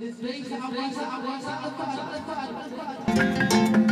ليس أبواب أبواب الطائر الطائر الطائر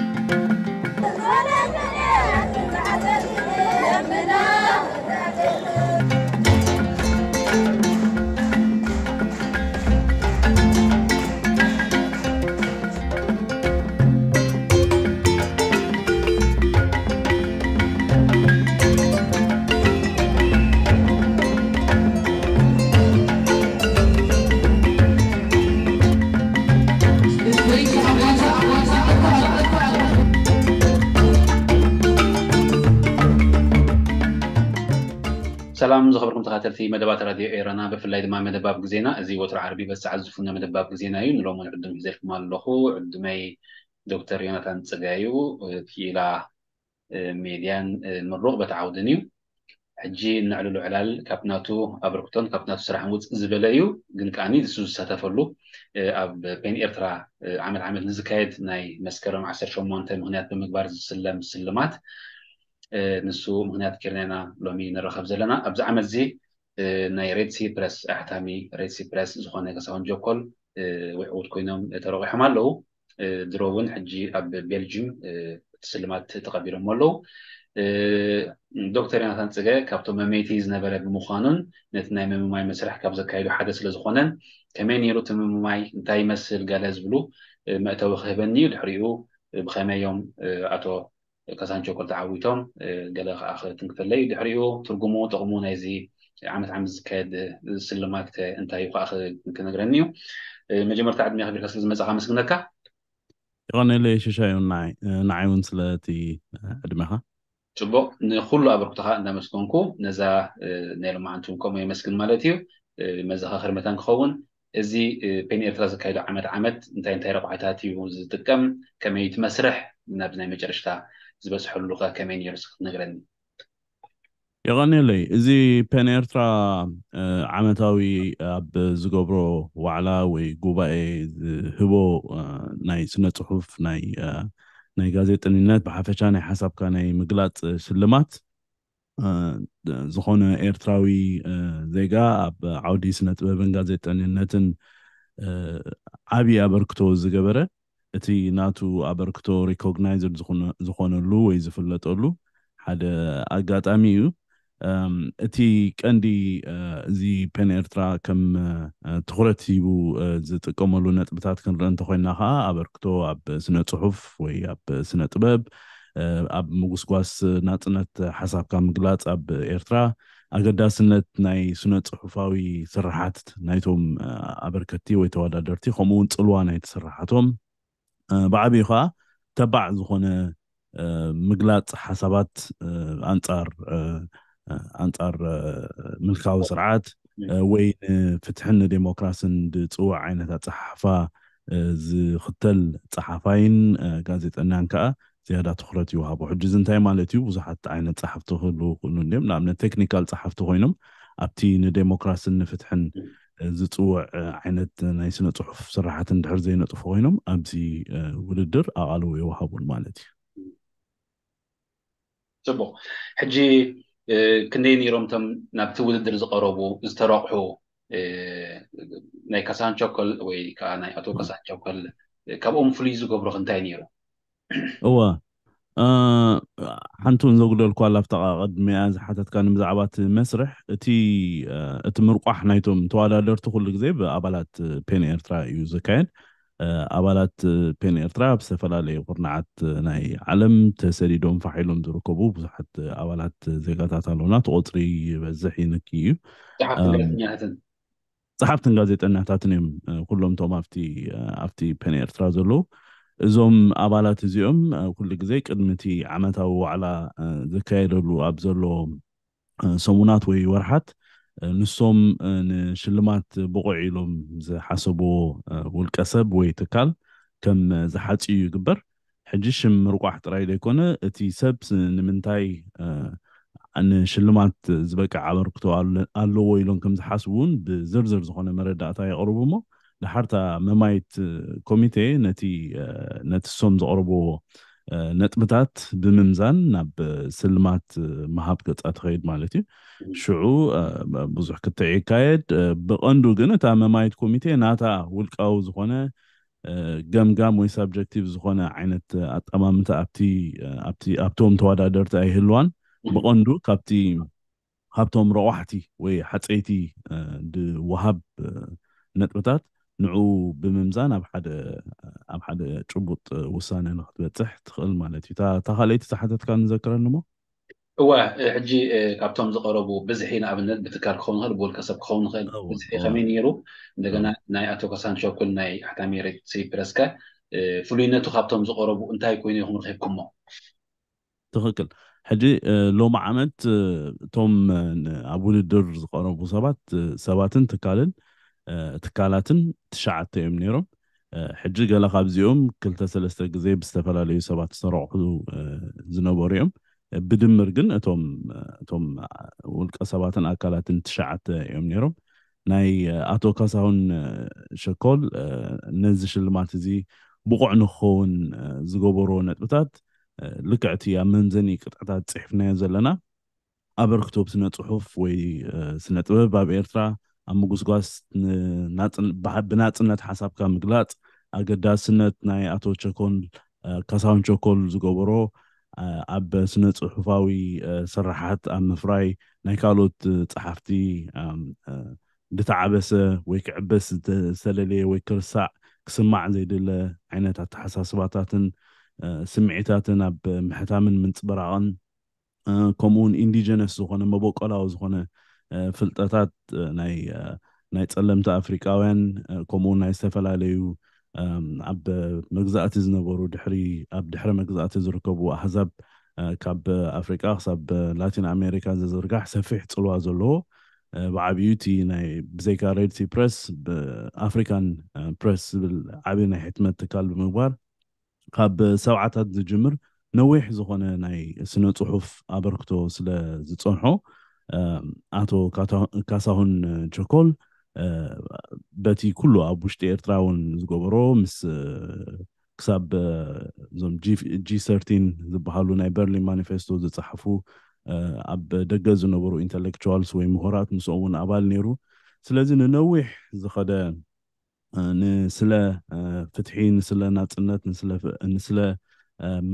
سلام زخبركم تخاطر في مدبات راديو ايرانا في الليل ما مدباب زينا ازي وتر عربي بس عزفونا مدباب زينا يون لو من عندهم زيرك مال لخو عندهم اي دكتور يوناثان تسقايو في لا ميديان مروغ بتعاودنيو حجي نعلو العلال كابناتو ابركتون كابناتو سرح موت زبلايو قنقاني دسو ستافلو اب بين ارترا عمل عمل نزكايد ناي مسكرم عسر شومونتا مغنيات بمكبار زسلم سلمات ንሱ ምክንያት ገርናና ሎሚ ንረኸብ ዘለና ኣብዚ ዓመት እዚ ናይ ሬድሲ ፕረስ ኣሕታሚ ሬድሲ ፕረስ ዝኾነ ከሳሁን ጆኮል ውዕውት ኮይኖም ተረቂሖም ኣለው ድሮ እውን ሕጂ ኣብ ቤልጅም ስልማት ተቐቢሎም ኣለው ዶክተር ዮናታን ፅገ ካብቶም መመይቲ ዝነበረ ብምዃኑን ነቲ ናይ ምምማይ መስራሕ ካብ ዘካይዱ ሓደ ስለዝኾነን ከመይ ነይሩ እቲ ምምማይ እንታይ ይመስል ገለ ዝብሉ መእተዊ ክህበኒ እዩ ድሕሪኡ ብከመዮም ኣቶ ካሳንቾ ቆልቲ ዓዊቶም ገለ ከዓ ክእትን ክፈለይ ድሕሪኡ ትርጉሙ ጥቕሙ ናይዚ ዓመት ዓመት ዝካየድ ስልማት እንታይ እዩ ከዓ ክነግረኒ እዩ መጀመርታ ዕድሜ ከቢርካ ስለ ዝመፅካ መስግነካ ይቀኒለ ሽሻዩ ንዓይ እውን ስለቲ ዕድሜኻ ፅቡቅ ንኩሉ ኣበርክቶካ እንዳመስገንኩ ነዛ ናይ ልማዓንቲ እውን ከምኡ የመስግን ማለት እዩ መዛኻ ክርመታን ክኸውን እዚ ፔን ኤርትራ ዘካየዱ ዓመት ዓመት እንታይ እንታይ ረብሓታት እዩ ዝጥቀም ከመይ ትመስርሕ ናብ ናይ መጨረሽታ ዝበዝሐሉ ከ ከመይ ነሩ ክትነግረኒ ይቀኒለይ እዚ ፔን ኤርትራ ዓመታዊ ኣብ ዝገብሮ ዋዕላ ወይ ጉባኤ ዝህቦ ናይ ስነ ፅሑፍ ናይ ጋዜጠኒነት ብሓፈሻ ናይ ሓሳብካ ናይ ምግላፅ ስልማት ዝኾነ ኤርትራዊ ዜጋ ኣብ ዓውዲ ስነ ጥበብን ጋዜጠንነትን ዓብዪ ኣበርክቶ ዝገበረ እቲ ናቱ ኣበርክቶ ሪኮግናይዘድ ዝኮነሉ ወይ ዝፍለጠሉ ሓደ ኣጋጣሚ እዩ እቲ ቀንዲ እዚ ፔንኤርትራ ከም ትኩረት ሂቡ ዝጥቀመሉ ነጥብታት ክንርኢ እንተኮይና ከዓ ኣበርክቶ ኣብ ስነ ፅሑፍ ወይ ኣብ ስነ ጥበብ ኣብ ምጉስጓስ ናፅነት ሓሳብካ ምግላፅ ኣብ ኤርትራ ኣገዳስነት ናይ ስነ ፅሑፋዊ ስራሓት ናይቶም ኣበርከትቲ ወይ ተወዳደርቲ ከምኡውን ፅልዋ ናይ ተስራሕቶም أه، بعبي خا تبع زخونه مقلات حسابات انصار انصار ملكاو سرعات وين فتحنا ديموكراسي دتوع عينه صحفه زختل صحفاين غازيتنا انكا زيادة تخرج يوهاب وحج زين تايم على تيوب وزحت عين الصحف تخلو كلن نعم من التكنيكال صحف أبتي إن نفتحن ዝፅውዕ ዓይነት ናይ ስነ ፅሑፍ ስራሕቲ እንድሕር ዘይነጥፎ ኮይኖም ኣብዚ ውድድር ኣቓልቦ ይወሃቡን ማለት እዩ ፅቡቅ ሕጂ ክንደይ ነይሮም እቶም ናብቲ ውድድር ዝቀረቡ ዝተረቑሑ ናይ ከሳን ቸኮል ወይ ከዓ ናይ ኣቶ ከሳን ቸኮል ካብኦም ፍሉይ ዝገብሮ ክንታይ ነይሩ እዋ ሓንቲን ዘጉደልካላፍተቃቀድሚኣ ዝሓታትካ ንብዛዕባ እቲ መስርሕ እእቲ ምርቋሕ ናይቶም ተዋዳደርቲ ኩሉ ግዜ ብኣባላት ፔንኤርትራ እዩ ዝካየድ ኣባላት ፔንኤርትራ ብዝተፈላለዩ ቁርናዓት ናይ ዓለም ተሰዲዶም ፋሒሎም ዝርከቡ ብዙሓት ኣባላት ዜጋታት ኣለዉና ተቆፅሪ ይበዝሕ ይነክ እዩ ፀሓፍትን ጋዜጠኛታትን እዮም ኩሎም ቶም ኣብቲ ፔንኤርትራ ዘለዉ እዞም ኣባላት እዚኦም ኩሉ ግዜ ቅድሚ እቲ ዓመታዊ ዋዕላ ዘካየደሉ ኣብ ዘሎ ሰሙናት ወይ ወርሓት ንሶም ንሽልማት ብቑዕ ኢሎም ዝሓሰብዎ ውልቀ ሰብ ወይ ትካል ከም ዝሓፅዩ ይግበር ሕጂ ሽም ምርቋሕ ጥራይ ዘይኮነ እቲ ሰብ ንምንታይ ንሽልማት ዝበቅዕ ኣበርክቶ ኣለዎ ኢሎም ከም ዝሓስቡ እውን ብዝርዝር ዝኾነ መረዳእታ የቕርቡ እሞ ድሓርታ መማይት ኮሚቴ ነቲ ነቲሶም ዘቕርቦ ነጥምታት ብምምዛን ናብ ስልማት መሃብ ገፃ ተኸይድ ማለት እዩ ሽዑ ብዙሕ ክትዕ ይካየድ ብቐንዱ ግን እታ መማየት ኮሚቴ ናታ ውልቃዊ ዝኾነ ገምጋም ወይ ሳብጀክቲቭ ዝኾነ ዓይነት ኣጠማምታ ኣብቶም ተወዳደርቲ ኣይህልዋን ብቐንዱ ካብቲ ካብቶም ረዋሕቲ ወይ ሓፀይቲ ድወሃብ ነጥብታት ንዑ ብምምዛን ኣብ ሓደ ጭቡጥ ውሳነ ንክትበፅሕ ትኽእል ማለት እዩ እታ ካልይቲ ተሓተትካ ንዘክረኒ ሞ እዋ ሕጂ ካብቶም ዝቀረቡ ብዝሒ ንኣብነት ብትካል ክኸውን ንኽእል ብውልቀ ሰብ ክኸውን ንኽእል ብዝሒ ከመይ ነይሩ እንደገና ናይ ኣቶ ካሳን ሸኩል ናይ ሓታሜሬት ሲፕረስከ ፍሉይነቱ ካብቶም ዝቀረቡ እንታይ ኮይኑ ይኹም ረኪብኩሞ ትኽክል ሕጂ ሎሚ ዓመት እቶም ኣብ ውድድር ዝቀረቡ ሰባት ሰባትን ትካልን ትካላትን ትሽዓተ እዮም ነይሮም ሕጂ ገለ ካብዚኦም ክልተ ሰለስተ ግዜ ብዝተፈላለዩ ሰባት ዝሰርዕኩ ዝነበሩ እዮም ብድምር ግን እቶም እቶም ውልቀ ሰባትን ኣካላትን ትሽዓተ እዮም ነይሮም ናይ ኣቶ ካሳሁን ሸኮል ነዚ ሽልማት እዚ ብቑዕ ንክኸውን ዝገበሮ ነጥብታት ልክዕቲ ኣብ መንዘኒ ቅጥዕታት ፅሒፍናዮ ዘለና ኣበርክቶ ብስነ ፅሑፍ ወይ ስነ ጥበብ ኣብ ኤርትራ ኣብ ምጉስጓስ ብናፅነት ሓሳብካ ምግላፅ ኣገዳስነት ናይ ኣቶ ቸኮል ካሳውን ቸኮል ዝገበሮ ኣብ ስነ ፅሑፋዊ ስራሓት ኣብ ምፍራይ ናይ ካልኦት ፀሓፍቲ ድተዓበሰ ወይ ክዕበስ ዝተለለየ ወይ ክርሳዕ ክስማዕ ዘይደለ ዓይነት ኣተሓሳስባታትን ስምዒታትን ኣብ ምሕታምን ምንፅበራቕን ከምኡውን ኢንዲጀነስ ዝኮነ መቦቆላዊ ዝኮነ ፍልጠታት ናይ ፀለምቲ ኣፍሪቃውያን ከምኡውን ናይ ዝተፈላለዩ ኣብ መግዛእቲ ዝነበሩ ድሕሪ ኣብ ድሕሪ መግዛእቲ ዝርከቡ ኣሕዛብ ካብ ኣፍሪቃ ክሳብ ላቲን ኣሜሪካ ዘዝርጋሕ ሰፊሕ ፅልዋ ዘለዎ ብዓብዩ እቲ ናይ ብዘይካ ሬድሲ ፕረስ ብኣፍሪካን ፕረስ ዝብል ዓብዪ ናይ ሕትመት ትካል ብምግባር ካብ ሰብዓታት ዝጅምር ነዊሕ ዝኾነ ናይ ስነ ፅሑፍ ኣበርክቶ ስለ ዝፀንሖ አቶ ካሳሁን ቾኮል በቲ ኩሉ ኣብ ውሽጢ ኤርትራ እውን ዝገበሮ ምስ ክሳብ እዞም ጂ ሰርቲን ዝበሃሉ ናይ በርሊን ማኒፌስቶ ዝፀሓፉ ኣብ ደገ ዝነበሩ ኢንተሌክቸዋልስ ወይ ምሁራት ንስኦም እውን ኣባል ነይሩ ስለዚ ንነዊሕ ዝኸደ ንስለ ፍትሒ ንስለ ናፅነት ንስለ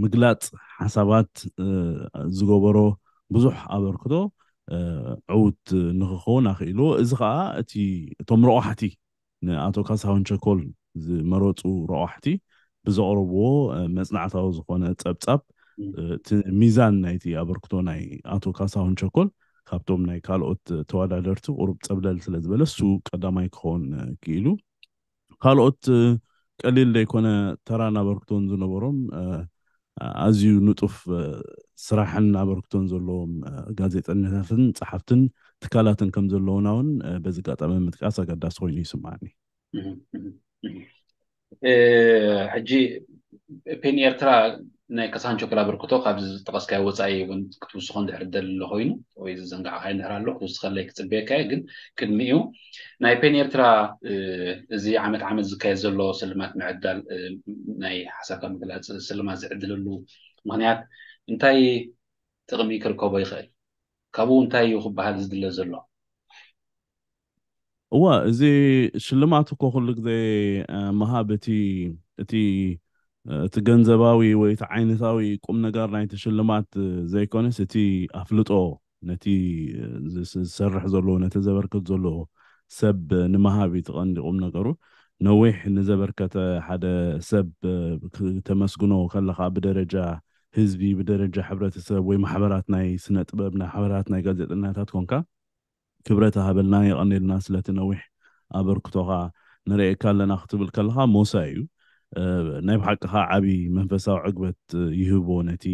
ምግላፅ ሓሳባት ዝገበሮ ብዙሕ ኣበርክቶ ዕውት ንክኮ ኣኽኢሉ እዚ ከዓ እቲ እቶም ረቑሕቲ ንኣቶ ካሳሁን ቸኮል ዝመረፁ ረቑሕቲ ብዘቕርብዎ መፅናዕታዊ ዝኮነ ፀብፃብ እቲ ሚዛን ናይቲ ኣበርክቶ ናይ ኣቶ ካሳሁን ቸኮል ካብቶም ናይ ካልኦት ተወዳደርቲ ቁሩብ ፀብለል ስለ ዝበለ እሱ ቀዳማይ ክኸውን ክኢሉ ካልኦት ቀሊል ዘይኮነ ተራን ኣበርክቶን ዝነበሮም ኣዝዩ ንጡፍ ስራሕን ኣበርክቶን ዘለዎም ጋዜጠኛታትን ፀሓፍትን ትካላትን ከም ዘለውና እውን በዚ ጋጣሚ ምጥቃስ ኣገዳሲ ኮይኑ ይስማዕኒ ሕጂ ፔን ኤርትራ ናይ 90 ቾኮላ በርክቶ ካብ ዝጠቐስካዮ ወፃኢ እውን ክትውስኮ እንድሕር ደልሎ ኮይኑ ወይ ዝዘንጋዕካ ንድሕር ኣሎ ክትውስኸለይ ክትፅበየካ ግን ቅድሚኡ ናይ ፔን ኤርትራ እዚ ዓመት ዓመት ዝካየድ ዘሎ ስልማት ምዕዳል ናይ ሓሳብካ ምግላፅ ስልማት ዝዕድልሉ ምክንያት እንታይ ጥቕሚ ክርከቦ ይኽእል ካብኡ እንታይ እዩ ክበሃል ዝድለ ዘሎ እዋ እዚ ሽልማት እኮ ኩሉ ግዜ መሃብ እቲ تجنزباوي ويتعين ثاوي قم نجار ناي تشلمات زي كونس تي أفلتو نتي سرح زولو نتزبر كت زلو سب نمهابي تغن قم نجارو نويح نزبر كت حدا سب تمسكنو خلا خاب درجة حزبي بدرجة حبرة سب وي محبرات ناي سنة تبنا حبرات ناي قذت إنها تكون كا كبرتها بالناي قني الناس لا تنويح أبركتوها نريك كلا نختبر كلها ናይ ብሓቂ ከዓ ዓብዪ መንፈሳዊ ዕግበት ይህቦ ነቲ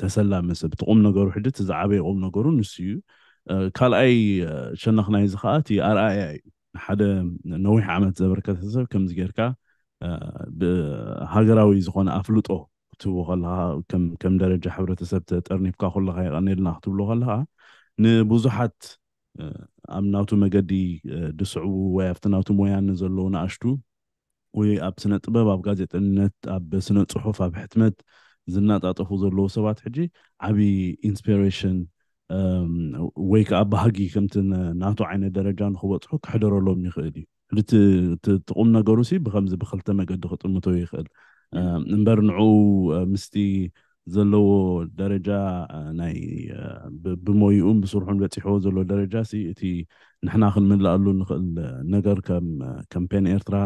ተሰላ መስብ እቲ ቁም ነገሩ ሕድት እቲ ዝዓበየ ቁም ነገሩ ንሱ እዩ ካልኣይ ሸነኽናይ እዚ ከዓ እቲ ኣርኣያ እዩ ንሓደ ነዊሕ ዓመት ዘበርከተ ሰብ ከምዚ ጌርካ ብሃገራዊ ዝኾነ ኣፍልጦ ክትህቦ ከለካ ከም ደረጃ ሕብረተሰብ ተጠርኒፍካ ኩለካ ይቀኒልና ክትብሎ ከለካ ንብዙሓት ኣብ ናቱ መገዲ ድስዕቡ ወይ ኣብቲ ናቱ ሞያን ዘለዉ ንኣሽቱ ወይ ኣብ ስነ ጥበብ ኣብ ጋዜጠነት ኣብ ስነ ፅሑፍ ኣብ ሕትመት ዝናጣጠፉ ዘለዉ ሰባት ሕጂ ዓብዪ ኢንስፒሬሽን ወይ ከዓ ባህጊ ከምቲ ናቱ ዓይነት ደረጃ ንክበፅሑ ክሕደረሎም ይኽእል እዩ ሕጂ ትቁም ነገሩ ሲ ብከምዚ ብክልተ መገዲ ክጥምቶ ይኽእል እምበር ንዕኡ ምስቲ ዘለዎ ደረጃ ናይ ብሞይኡን ብስርሑን በፂሕዎ ዘሎ ደረጃ እቲ ንሕና ክንምላኣሉ ንኽእል ነገር ከም ፔን ኤርትራ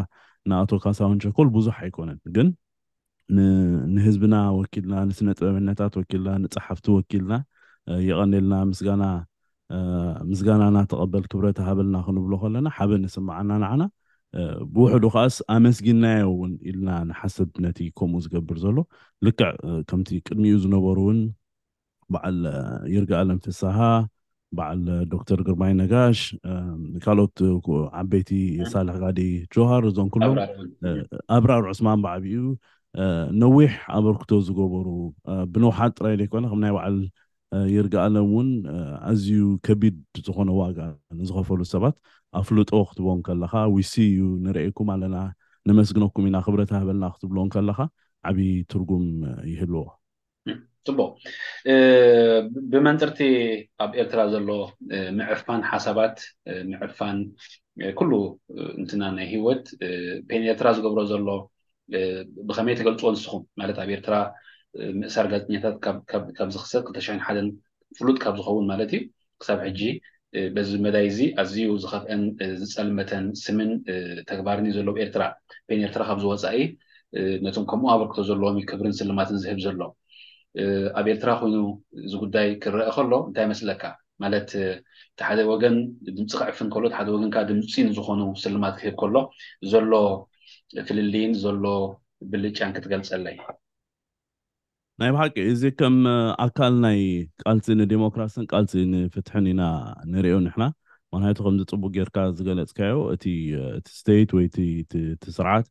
ንኣቶ ካሳሁን ቸኮል ብዙሕ ኣይኮነን ግን ንህዝብና ወኪልና ንስነ ጥበብነታት ወኪልና ንፀሓፍቲ ወኪልና የቐኒልና ምስጋና ምስጋናና ተቐበል ክብረት ሃበልና ክንብሎ ከለና ሓበ ንስማዓና ንዓና ብውሕዱ ከዓስ ኣመስጊናዮ እውን ኢልና ንሓስብ ነቲ ከምኡ ዝገብር ዘሎ ልክዕ ከምቲ ቅድሚኡ ዝነበሩ እውን በዓል ይርጋ ፍሳሃ በዓል ዶክተር ግርማይ ነጋሽ ካልኦት ዓበይቲ ሳልሕ ጋዲ ጆሃር እዞም ኩሎም ኣብራር ዑስማን በዓብ እዩ ነዊሕ ኣበርክቶ ዝገበሩ ብነውሓት ጥራይ ዘይኮነ ከም ናይ በዓል ይርግኣሎም እውን ኣዝዩ ከቢድ ዝኮነ ዋጋ ንዝኸፈሉ ሰባት ኣፍልጦ ክትቦም ከለካ ዊሲ እዩ ንርኤኩም ኣለና ንመስግነኩም ኢና ክብረት ሃበልና ክትብሎም ከለካ ዓብይ ትርጉም ይህልዎ ፅቡቅ ብመንፅርቲ ኣብ ኤርትራ ዘሎ ምዕርፋን ሓሳባት ምዕርፋን ኩሉ እንትና ናይ ሂወት ፔን ኤርትራ ዝገብሮ ዘሎ ብከመይ ተገልፅዎ ንስኹም ማለት ኣብ ኤርትራ ምእሳር ጋዜጠኛታት ካብ ዝክሰት 201 ፍሉጥ ካብ ዝኸውን ማለት እዩ ክሳብ ሕጂ በዚ መዳይ እዚ ኣዝዩ ዝኸፍአን ዝፀልመተን ስምን ተግባርን እዩ ዘሎ ኤርትራ ፔን ኤርትራ ካብ ዝወፃኢ ነቶም ከምኡ ኣበርክቶ ዘለዎም ክብርን ስልማትን ዝህብ ዘሎ ኣብ ኤርትራ ኮይኑ እዚ ጉዳይ ክረአ ከሎ እንታይ መስለካ ማለት እቲ ሓደ ወገን ድምፂ ክዕፍ እንከሎ እቲ ሓደ ወገን ከዓ ድምፂ ንዝኾኑ ስልማት ክህብ ከሎ ዘሎ ፍልልይን ዘሎ ብልጫን ክትገልፀለይ ናይ ብሓቂ እዚ ከም ኣካል ናይ ቃልፂ ንዲሞክራሲን ቃልፂ ንፍትሕን ኢና ንሪኦ ንሕና ምክንያቱ ከምዚ ፅቡቅ ጌርካ ዝገለፅካዮ እቲ ስቴት ወይ እቲ ስርዓት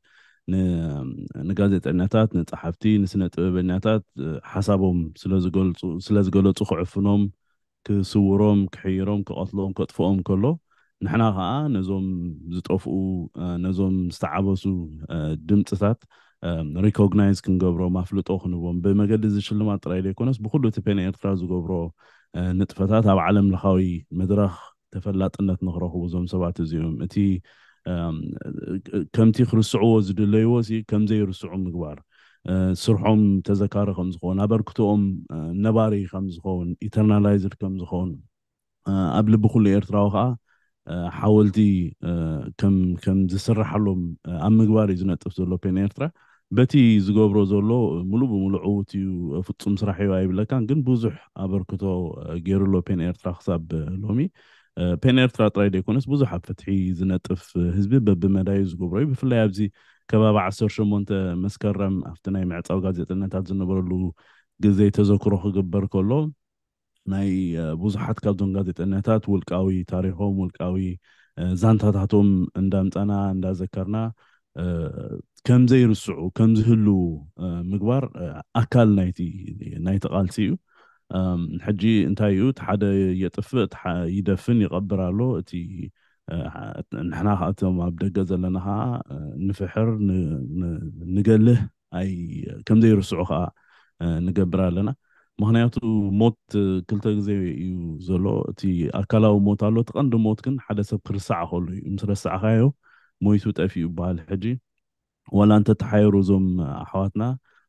ንጋዜጠኛታት ንፀሓፍቲ ንስነ ጥበበኛታት ሓሳቦም ስለ ዝገለፁ ክዕፍኖም ክስውሮም ክሕይሮም ክቐትሎም ከጥፍኦም ከሎ ንሕና ከዓ ነዞም ዝጠፍኡ ነዞም ዝተዓበሱ ድምፅታት ሪኮግናይዝ ክንገብሮም ኣፍልጦ ክንቦም ብመገዲ እዚ ሽልማት ጥራይ ዘይኮነስ ብኩሉ እቲ ፔነ ኤርትራ ዝገብሮ ንጥፈታት ኣብ ዓለም ለካዊ መድረኽ ተፈላጥነት ንክረኽቡ ዞም ሰባት እዚኦም እቲ ከምቲ ክርስዕዎ ዝድለይዎ ከም ዘይርስዑ ምግባር ስርሖም ተዘካሪ ከም ዝኸውን ኣበርክቶኦም ነባሪ ከም ዝኸውን ኢተርናላይዝድ ከም ዝኸውን ኣብ ልቢ ኩሉ ኤርትራዊ ከዓ ሓወልቲ ከም ዝስራሓሎም ኣብ ምግባር እዩ ዝነጥፍ ዘሎ ፔን ኤርትራ በቲ ዝገብሮ ዘሎ ሙሉእ ብሙሉእ ዕውት እዩ ፍፁም ስራሕ እዩ ኣይብለካን ግን ብዙሕ ኣበርክቶ ገይሩሎ ፔን ኤርትራ ክሳብ ሎሚ ፔን ኤርትራ ጥራይ ደይኮነስ ብዙሕ ኣብ ፍትሒ ዝነጥፍ ህዝቢ በብመዳዩ ዝገብሮ እዩ ብፍላይ ኣብዚ ከባቢ 18 መስከረም ኣብቲ ናይ ምዕፃው ጋዜጠነታት ዝነበረሉ ግዜ ተዘክሮ ክግበር ከሎ ናይ ብዙሓት ካብዞም ጋዜጠነታት ውልቃዊ ታሪኮም ውልቃዊ ዛንታታቶም እንዳምፀና እንዳዘከርና ከምዘይርስዑ ከምዝህልው ምግባር ኣካል ናይቲ ናይቲ ቃልሲ እዩ ሕጂ እንታይ እዩ እቲ ሓደ የጥፍእ እቲ ይደፍን ይቐብር ኣሎ እቲ ንሕና ከዓ እቶም ኣብ ደገ ዘለና ከዓ ንፍሕር ንገልህ ኣይ ከምዘይርስዑ ከዓ ንገብር ኣለና ምክንያቱ ሞት ክልተ ግዜ እዩ ዘሎ እቲ ኣካላዊ ሞት ኣሎ እቲ ቀንዲ ሞት ግን ሓደ ሰብ ክርሳዕ ከሉ እዩ ምስ ረሳዕካዮ ሞይቱ ጠፊኡ ይበሃል ሕጂ ዋላ እንተተሓየሩ እዞም ኣሕዋትና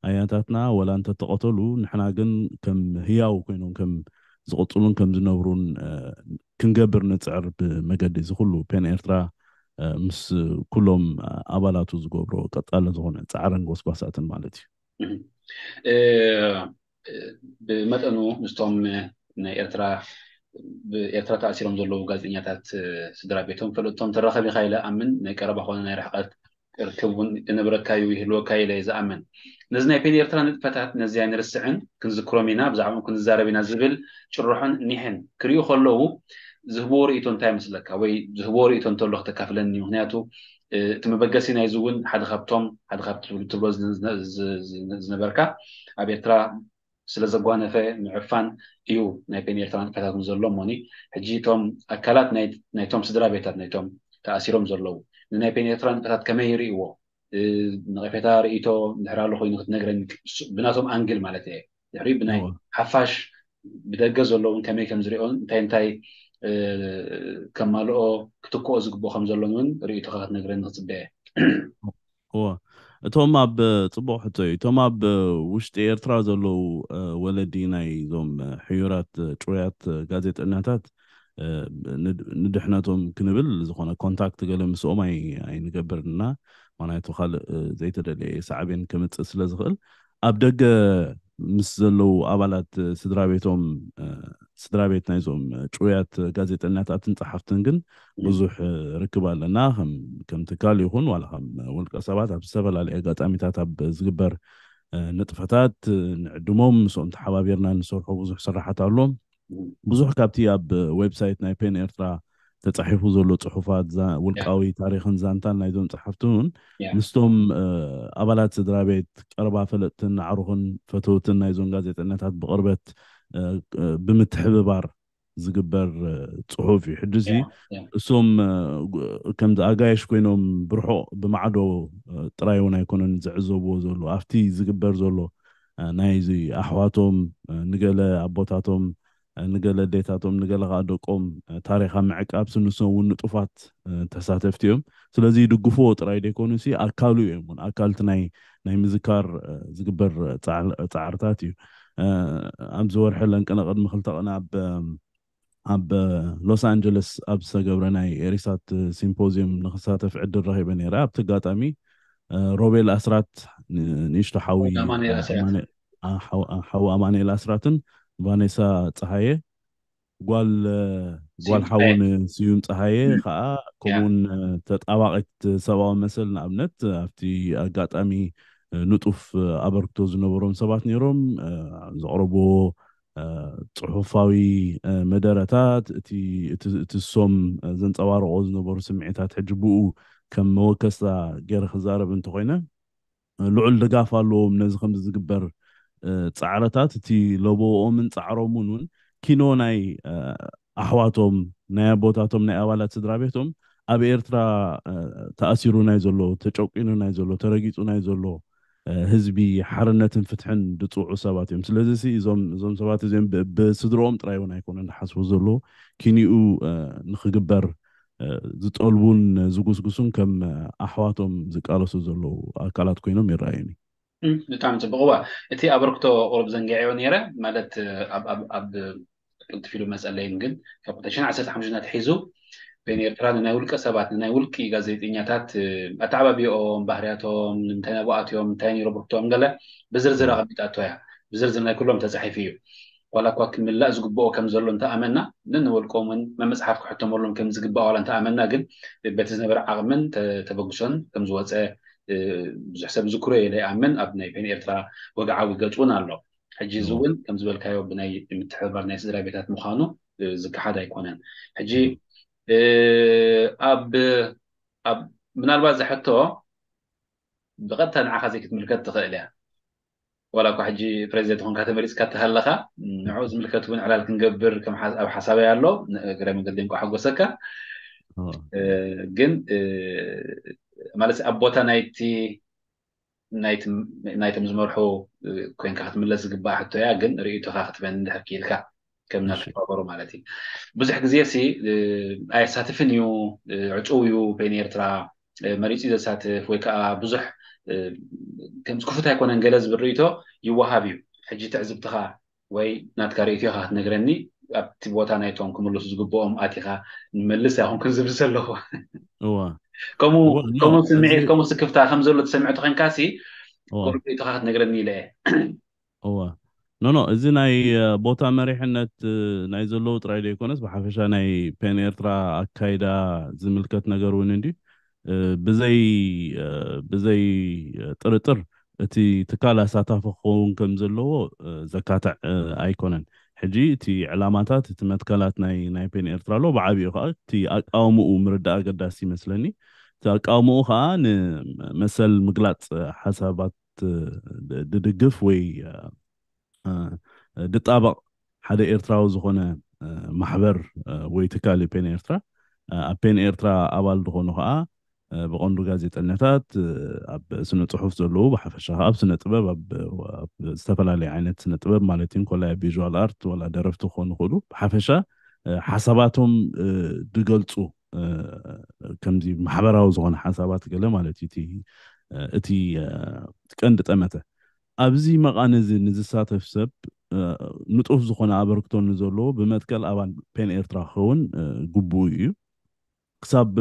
ኣያታትና ወላ እንተተቐተሉ ንሕና ግን ከም ህያው ኮይኖም ከም ዝቕፅሉን ከም ዝነብሩን ክንገብር ንፅዕር ብመገዲ እዚ ኩሉ ፔን ኤርትራ ምስ ኩሎም ኣባላቱ ዝገብሮ ቀጣለ ዝኮነ ፃዕረን ጎስጓሳትን ማለት እዩ ብመጠኑ ምስቶም ናይ ኤርትራ ብኤርትራ ተኣሲሮም ዘለዉ ጋዜጠኛታት ስድራ ቤቶም ፈለጥቶም ትረኸብ ኢካ ኢለ ኣምን ናይ ቀረባ ኮነ ናይ ርሕቀት ርክብ እውን እነበረካዩ ይህልወካ ኢለ ዝኣምን ነዚ ናይ ፔንኤርትራ ንጥፈታት ነዚይ ንርስዕን ክንዝክሮም ኢና ብዛዕባ ክንዝዛረብ ኢና ዝብል ጭርሑን ኒሕን ክርኡ ከለዉ ዝህብዎ ርኢቶ እንታይ ይምስለካ ወይ ዝህብዎ ርእቶ እተሎ ክተካፍለኒ ምክንያቱ እቲ መበገሲ ናይዚ እውን ሓደቶም ካትብሎ ዝነበርካ ኣብ ኤርትራ ስለዘጓነፈ ምዕፋን እዩ ናይ ፔንኤርትራ ንጥፈታት ዘሎም ሞ ሕጂ እቶም ኣካላት ናይቶም ስድራ ቤታት ናቶም ተኣሲሮም ዘለው ንናይ ፔንኤርትራ ንጥፈታት ከመይ ይርእዎ ንቐፌታ ርእቶ ንድሕራሉ ኮይኑ ክትነግረኒ ብናቶም ኣንግል ማለት እየ ድሕሪ ብናይ ሓፋሽ ብደገ ዘለውን ከመይ ከም ዝሪኦ እንታይ እንታይ ከማልኦ ክትክኦ ዝግብኦ ከም ዘሎን እውን ርእቶ ካ ክትነግረኒ ክትፅበ እየ እቶም ኣብ ፅቡቅ ሕቶ እዩ እቶም ኣብ ውሽጢ ኤርትራ ዘለው ወለዲ ናይ ናይዞም ሕዩራት ጩርያት ጋዜጠኛታት ንድሕነቶም ክንብል ዝኮነ ኮንታክት ገለ ምስኦም ኣይንገብርና ምክንያቱ ካልእ ዘይተደለየ ሳዕብን ክምፅእ ስለ ዝኽእል ኣብ ደገ ምስ ዘለው ኣባላት ስድራ ቤቶም ስድራ ቤት ናይዞም ጩውያት ጋዜጠኛታትን ፀሓፍትን ግን ብዙሕ ርክብ ኣለና ከም ትካል ይኹን ዋላ ከም ውልቀ ሰባት ኣብ ዝተፈላለየ ኣጋጣሚታት ኣብ ዝግበር ንጥፈታት ንዕድሞም ምስኦም ተሓባቢርና ንሰርሑ ብዙሕ ስራሓት ኣሎ ብዙሕ ካብቲ ኣብ ዌብሳይት ናይ ፔን ኤርትራ ተፃሒፉ ዘሎ ፅሑፋት ውልቃዊ ታሪክን ዛንታን ናይዞም ፀሓፍቲ እውን ምስቶም ኣባላት ስድራ ቤት ቀረባ ፈለጥትን ዓሩኽን ፈተውትን ናይዞም ጋዜጠኛታት ብቅርበት ብምትሕብባር ዝግበር ፅሑፍ እዩ ዚ እሶም ከምዚ ኣጋየሽ ኮይኖም ብርሑቅ ብማዕዶ ጥራይ እውን ኣይኮነን ዝዕዘብዎ ዘሎ ኣብቲ ዝግበር ዘሎ ናይዚ ኣሕዋቶም ንገለ ኣቦታቶም ንገለ ኣዴታቶም ከዓ ደቆም ታሪካ ምዕቃብ ስንሶም እውን ንጡፋት ተሳተፍቲ እዮም ስለዚ ድግፍዎ ጥራይ ደይኮኑ ሲ ኣካሉ እዮም እውን ኣካልቲ ናይ ምዝካር ዝግበር ፃዕርታት እዩ ኣብዚ ወርሒ ለንቀነ ቅድሚ ክልተ ቀን ኣብ ሎስ ኣንጀለስ ኣብ ዝተገብረ ናይ ኤሪሳት ሲምፖዚየም ንክሳተፍ ዕድል ረኪበ ነረ ኣብቲ ኣጋጣሚ ሮቤል ኣስራት ንእሽቶ ሓዊ ኣማንኤል ኣስራትን ቫኔሳ ፀሃየ ጓልጓልሓዊን ስዩም ፀሃየ ከዓ ከምኡውን ተጣባቒት ሰብዊ መሰል ንኣብነት ኣብቲ ኣጋጣሚ ንጡፍ ኣበርክቶ ዝነበሮም ሰባት ነይሮም ዘቅርቦ ፅሑፋዊ መደረታት እቲ ሶም ዘንፀባርቆ ዝነበሩ ስምዒታት ሕጂ ብኡ ከም መወከሳ ገይረ ክዛረብ እንተኮይነ ልዑል ድጋፍ ኣለዎም ነዚ ከምዚ ዝግበር ፃዕረታት እቲ ለቦኦምን ፃዕሮምን እውን ኪኖ ናይ ኣሕዋቶም ናይ ኣቦታቶም ናይ ኣባላት ስድራ ቤቶም ኣብ ኤርትራ ተኣሲሩ ናይ ዘሎ ተጨቂኑ ናይ ዘሎ ተረጊፁ ናይ ዘሎ ህዝቢ ሓርነትን ፍትሕን ዝፅውዑ ሰባት እዮም ስለዚ እዞም ሰባት እዚኦም ብስድሮኦም ጥራይ እውን ኣይኮነ ዝሓስቡ ዘለዎ ኪኒኡ ንክግበር ዝጠልቡን ዝጉስጉሱን ከም ኣሕዋቶም ዝቃለሱ ዘለዉ ኣካላት ኮይኖም ይረኣዩኒ ብጣዕሚ ፅቡቅዋ እቲ ኣብ ርክቶ ቁርብ ዘንጋዕዮ ነረ ማለት ኣብ ፊኢሉ መፀለይን ግን ካብሽ ዓሓትት ሒዙ ንኤርትራ ንናይ ውልቀ ሰባት ንናይ ውልቂ ጋዜጠኛታት ኣተዓባቢኦም ባህርያቶም ንታይ ናብኣትዮም እንታይ ሮ ርክቶኦም ገ ብዝርዝር ቀሚጣቶያ ብዝርዝርናይ ኩሎም ተፃሒፉ እዩ ዋላ ኳ ክምላእ ዝግብኦ ከምዘሎ ተኣመና ንንበልቆምውን መመፅሓፍ ክሕቶምሎም ከምዝግባአ እተኣመና ግን በቲ ዝነበረ ዓቅምን ተበግሶን ከምዝወፀ زحسب ذكره إلى أمن أبني بين إرتا وقعوي قلتون الله حجي زوين كم زوال كايو بني متحبر ناس درا بيتات مخانو زك حدا يكونن حجي أب أب من الباز حتو بغتها نعخزي كتملكت تخيلها ولا كو حجي بريزيد هون كاتب ريس كاتها لها نعوز ملكت وين على الكنجبر كم حاس او حسابي الله غير من قدين كو حقو جن ማለት ኣብ ቦታ ናይቲ ናይቶም ዝመርሑ ኮይንካ ክትምለስ ዝግባእ ሕቶ እያ ግን ርኢቶካ ክትበን እንድሕር ክኢልካ ከም ናትባበሩ ማለት እዩ ብዙሕ ግዜ ሲ ኣየሳትፍን እዩ ዕፁብ እዩ በይኒ ኤርትራ መሪፂ ዘሳትፍ ወይ ከዓ ብዙሕ ከም ዝክፉት ኣይኮነን ገለ ዝብል ርእቶ ይወሃብ እዩ ሕጂ ትዕዝብትካ ወይ ናትካ ርእትዮ ካ ክትነግረኒ ኣብቲ ቦታ ናይቶም ክምልሱ ዝግብኦም ኣቲኻ ንመልስ ይኹን ክንዝብል ዘለዎ ከምኡ ከምኡ ስምዒት ከምኡ ስክፍታ ከም ዘሎ ትሰምዐቶ ኮንካሲ ቆርኢቶካ ክትነግረኒ ኢለ እዋ ኖኖ እዚ ናይ ቦታ መሪሕነት ናይ ዘለው ጥራይ ዶ ይኮነስ ብሓፈሻ ናይ ፔን ኤርትራ ኣካይዳ ዝምልከት ነገር እውን እንዲ ብዘይ ብዘይ ጥርጥር እቲ ትካል ኣሳታፈ ክኸውን ከም ዘለዎ ዘካትዕ ኣይኮነን حجي تي علاماتات تمتكلات ناي ناي بين ارترالو بعابي اخا تي اقاومو ومرد اقداسي مثلني تي اقاومو اخا مثل مقلات حسابات ددقف وي دطابق حدا ارتراو زخونا محبر ويتكالي بين ارترا بين ارترا اوال دخونو خا بقندو غازيت النتات اب سنه صحف زلو بحفشها اب سنه طبب اب استفلا لي عينت سنه طبب مالتين كلها فيجوال ارت ولا درفتو خون خلو بحفشا حساباتهم دغلصو كم دي محبراو زون حسابات قله مالتي تي اتي كند طمته ابزي مقانز نزسات افسب نطوف زخون ابركتون زلو بمتكل ابان بين ايرترا خون غبو كساب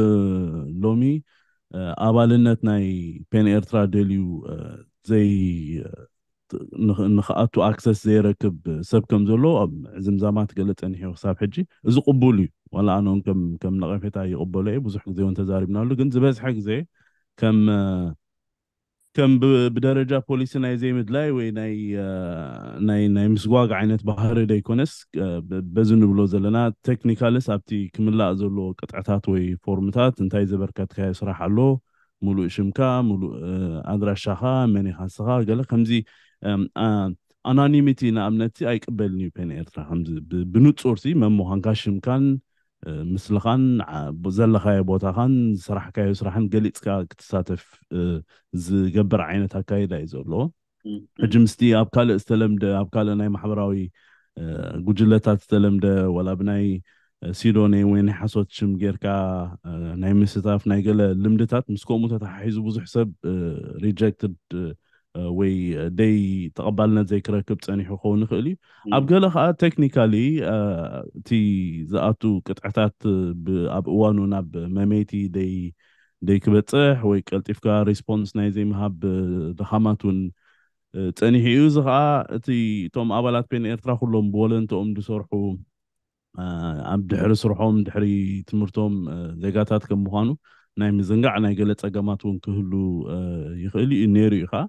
لومي ኣባልነት ናይ ፔን ኤርትራ ደልዩ ዘይ ንክኣቱ ኣክሰስ ዘይረክብ ሰብ ከም ዘሎ ኣብ ዝምዛማት ገለ ፀኒሑ ክሳብ ሕጂ እዚ ቅቡል እዩ ዋላ ኣነውን ከም ነቐፌታ ይቕበሎ እየ ብዙሕ ግዜ እውን ተዛሪብናሉ ግን ዝበዝሐ ግዜ ከም كم بدرجه بوليس ناي زي مدلاي وي ناي ناي ناي مسواق عينت ባህሪ ደይኮነስ በዚ ንብሎ ዘለና ቴክኒካልስ ኣብቲ ክምላእ ዘለዎ ቅጥዕታት ወይ ፎርምታት እንታይ ዘበርከትካዮ ስራሕ ኣሎ ሙሉእ ሽምካ ሙሉእ ኣድራሻኻ መን ኢኻ ንስኻ ገለ ከምዚ ኣናኒሚቲ ንኣብነት ኣይቅበልኒ እዩ ፔን ኤርትራ ከምዚ ብንፁርሲ መምዃንካ ሽምካን ምስልኻን ዘለኻዮ ቦታኻን ዝስራሕካዮ ስራሕን ገሊፅካ ክትሳተፍ ዝገብር ዓይነት ኣካይዳ እዩ ዘለዎ ሕጂ ምስቲ ኣብ ካልእ ዝተለምደ ኣብ ካልእ ናይ ማሕበራዊ ጉጅለታት ዝተለምደ ወላ ብናይ ሲዶ ናይ ወይ ናይ ሓሶት ሽም ጌርካ ናይ ምስታፍ ናይ ገለ ልምድታት ምስ ከምኡ ተተሓሒዙ ብዙሕ ሰብ ሪጀክትድ ወይ ደይ ተቐባልነት ዘይክረክብ ፀኒሑ ክኸውን ንኽእል እዩ ኣብ ገለ ከዓ ቴክኒካሊ እቲ ዝኣቱ ቅጥዕታት ኣብ እዋኑ ናብ መሜቲ ደይ ደይ ክበፅሕ ወይ ቀልጢፍካ ሪስፖንስ ናይ ዘይምሃብ ድኻማት እውን ፀኒሑ እዩ እዚ ከዓ እቲ እቶም ኣባላት ፔን ኤርትራ ኩሎም ብወለንትኦም ዝሰርሑ ኣብ ድሕሪ ስርሖም ድሕሪ ትምህርቶም ዜጋታት ከም ምኳኑ ናይ ምዝንጋዕ ናይ ገለ ፀገማት እውን ክህሉ ይኽእል እዩ ነይሩ እዩ ከዓ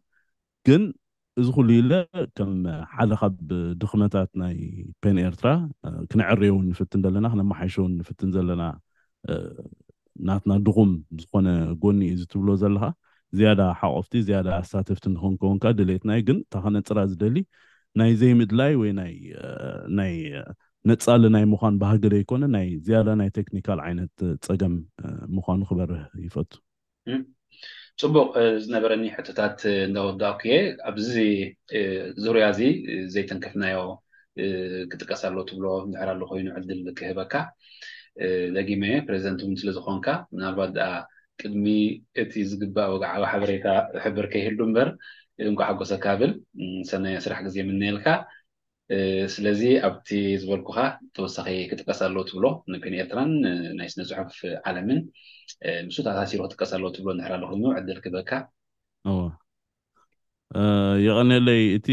كن زغول ليلة كم حلقة بدخمتات ناي بين إيرترا آه، كنا عريون في التنزل لنا احنا محيشون في التنزل لنا آه، ناتنا دغم زغونا قوني إذا تبلو زلها زيادة حاقفتي زيادة ساتفتن هون كونكا دليت ناي قن تخانا تراز دلي ناي زي مدلاي وي ناي آه، نتسال ناي مخان بهاقر يكون ناي زيادة ناي تكنيكال عينة تساقم مخان خبر يفوت ፅቡቅ ዝነበረኒ ሕቶታት እንዳወዳቅኩ እየ ኣብዚ ዙርያ እዚ ዘይተንከፍናዮ ክጥቀሳሎ ትብሎ ንዕራሉ ኮይኑ ዕድል ክህበካ ደጊመየ ፕሬዚደንት እውን ስለዝኮንካ ምናልባት ድኣ ቅድሚ እቲ ዝግባእ ወግዓዊ ሓበሬታ ሕብር ከይህሉ ምበር እምካ ሓጎሰካ ብል ሰናየ ስራሕ ግዜ ምንየልካ ስለዚ ኣብቲ ዝበልኩካ ተወሳኺ ክጥቀስ ኣሎ ትብሎ ንኩን ኤርትራን ናይ ስነ ፅሑፍ ዓለምን ንሱ ተኣሳሲሩ ክጥቀስ ኣሎ ትብሎ ንሕር ኣሎ ኮይኑ ዕድል ክበካ የቐነለይ እቲ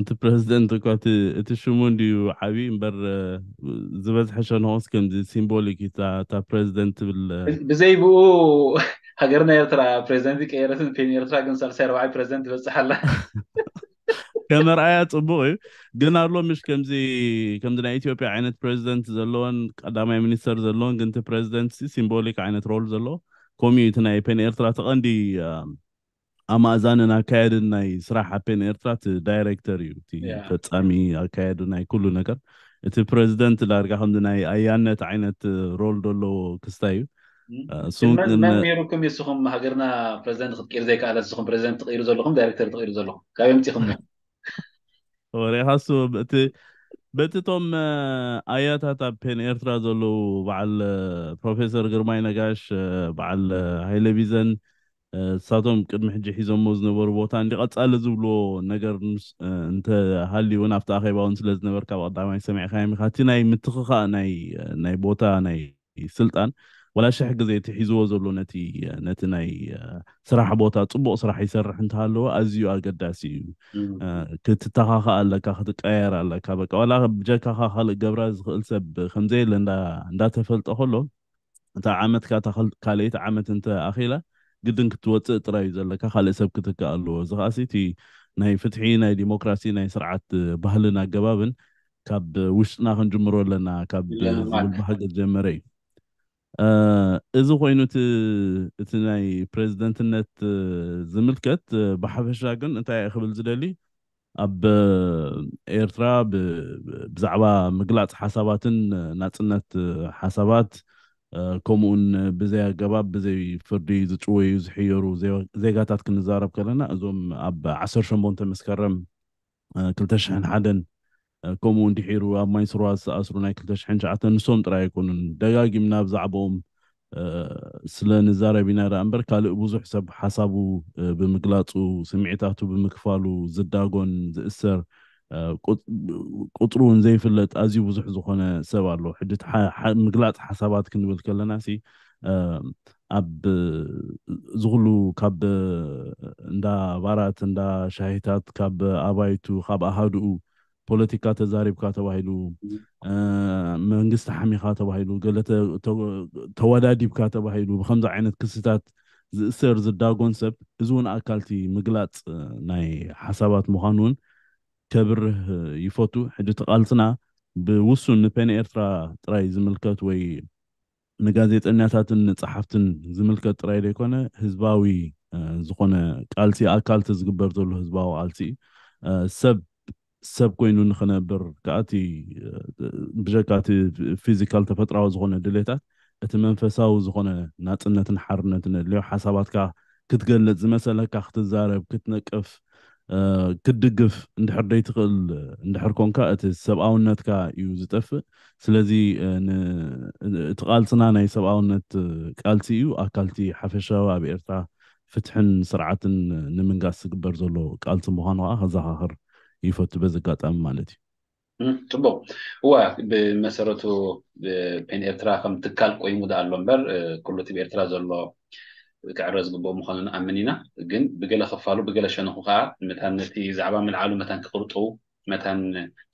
እቲ ፕረዚደንት እኳ እቲ ሽሙ እንድዩ ዓብዪ እምበር ዝበዝሐ ሸንኮስ ከምዚ ሲምቦሊክ እታ ፕረዚደንት ትብል ብዘይብኡ ሃገርና ኤርትራ ፕሬዚደንት ቀየረትን ፔን ኤርትራ ግን ሳልሳይ ኣርባዓይ ፕረዚደንት ትበፅሓ ኣላ كمرآيات أبوي قلنا له مش كم زي كم دنا إثيوبيا عينت بريزيدنت زلون قدامي مينستر زلون كنت بريزيدنت سيمبوليك عينت رول زلو كومي تناي بين إيرترا تقندي أما أزان أنا كايد ناي صراحة بين إيرترا دايركتور يو تي تسامي آه، كايد ناي كل نكر እቲ ፕረዚደንት ዳርጋ ከምናይ ኣያነት ዓይነት ሮል ደሎ ክስታዩ መሚሩኩም ንስኹም ሃገርና ፕረዚደንት ክትቅይር ዘይከኣለ ንስኹም ፕረዚደንት ትቕይሩ ዘለኹም ዳይረክተር ትቕይሩ ዘለኹም ካብ የምፂኹም Ωραία, χάσου. Bete tom ayat hata pen Ertra zolo ba'al professor Girmay Nagash ba'al television satom ቅድሚ ሕጂ ሒዞሞ ዝነበሩ ቦታ እንዲቐፃሊ ዝብሎ ነገር እንተሃልዩን ኣብቲ ኣኼባውን ስለ ዝነበርካ ብቐዳማይ ሰሚዕካ ኢኻ እቲ ናይ ምትኽኻእ ናይ ቦታ ናይ ስልጣን ወላሽ ሕግዜ እቲ ሒዝዎ ዘሎ ነቲ ነቲ ናይ ስራሕ ቦታ ፅቡቅ ስራሕ ይሰርሕ እንተሃለወ ኣዝዩ ኣገዳሲ እዩ ክትተኻኸ ኣለካ ክትቀየር ኣለካ በቃ ዋላ ብጀካኻ ካልእ ገብራ ዝኽእል ሰብ ከምዘየለ እንዳተፈልጠ ከሎ እታ ዓመትካ ካልአይቲ ዓመት እንተኣኺላ ግድን ክትወፅእ ጥራይ እዩ ዘለካ ካልእ ሰብ ክትከእ ኣለዎ እዚ ከዓሲ እቲ ናይ ፍትሒ ናይ ዲሞክራሲ ናይ ስርዓት ባህልን ኣገባብን ካብ ውሽጥና ክንጅምሮ ኣለና ካብ ጉልባሃገር ጀመረ እዩ آه، إذا وينو ت تناي بريزيدنت النت آه، زملكت آه، بحفش راجن أنت يا أخي بالزلالي أب إيرترا ب بزعبة مقلات حسابات نات النت حسابات كومون بزي قباب بزي فردي زتشوي زحير وزي زي قاتات كنزارب كلنا أزوم أب عصر شمبون تمسكرم كل تشحن حدن ከምኡ እንድሒሩ ኣብ ማይ ስሩዋ ዝተኣስሩ ናይ 209 ንሶም ጥራይ ኣይኮኑን ደጋጊምና ብዛዕባኦም ስለ ንዛረብ ኢና ዳ እምበር ካልእ ብዙሕ ሰብ ሓሳቡ ብምግላፁ ስምዒታቱ ብምክፋሉ ዝዳጎን ዝእሰር ቁፅሩ እውን ዘይፍለጥ ኣዝዩ ብዙሕ ዝኾነ ሰብ ኣሎ ሕጂ ምግላፅ ሓሳባት ክንብል ከለና ሲ ኣብ ዝኩሉ ካብ እንዳ ባራት እንዳ ሻሂታት ካብ ኣባይቱ ካብ ኣሃድኡ ፖለቲካ ተዛሪብካ ተባሂሉ መንግስቲ ሓሚኻ ተባሂሉ ገለ ተወዳዲብካ ተባሂሉ ብከምዚ ዓይነት ክስታት ዝእሰር ዝዳጎን ሰብ እዚ እውን ኣካልቲ ምግላፅ ናይ ሓሳባት ምዃኑ እውን ከብርህ ይፈቱ ሕጂ ተቃልፅና ብውሱን ንፔን ኤርትራ ጥራይ ዝምልከት ወይ ንጋዜጠኛታትን ንፀሓፍትን ዝምልከት ጥራይ ዘይኮነ ህዝባዊ ዝኾነ ቃልሲ ኣካልቲ ዝግበር ዘሎ ህዝባዊ ቃልሲ ሰብ ሰብ ኮይኑ ንክነብር ከዓ እቲ ብጀካ እቲ ፊዚካል ተፈጥራዊ ዝኮነ ድሌታት እቲ መንፈሳዊ ዝኮነ ናፅነትን ሓርነትን ኣድልዮ ሓሳባትካ ክትገልፅ ዝመሰለካ ክትዛረብ ክትነቅፍ ክትድግፍ እንድሕር ደይትኽእል እንድሕር ኮንካ እቲ ሰብኣውነትካ እዩ ዝጠፍእ ስለዚ እቲ ቃልፅና ናይ ሰብኣውነት ቃልሲ እዩ ኣካልቲ ሓፈሻዊ ኣብ ኤርትራ ፍትሕን ስርዓትን ንምንጋስ ዝግበር ዘሎ ቃልሲ ምኳኑ ከዓ ከዘኻኽር ይፈቱ በዚ ኣጋጣሚ ማለት እዩ ፅቡቅ እዋ ብመሰረቱ ፔን ኤርትራ ከም ትካል ኮይኑ ዳ ኣሎ እምበር ኩሉ እቲ ብኤርትራ ዘሎ ክዕረ ዝግብኦ ምኳኑ ንኣምን ኢና ግን ብገለ ክፋሉ ብገለ ሸነኹ ከዓ መታን ነቲ ዛዕባ ምልዓሉ መታን ክቅርጡ መታን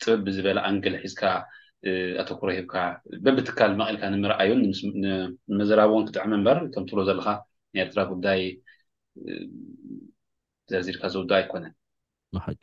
ጥብብ ብዝበለ ኣንግል ሒዝካ ኣተኩሮ ሂብካ በብትካል መቂልካ ንምርኣዩን ንመዘራቦን ክጥዕሚ እምበር ከም ትብሎ ዘለካ ንኤርትራ ጉዳይ ዘርዚርካ ዘውዳ ኣይኮነን ንሓቂ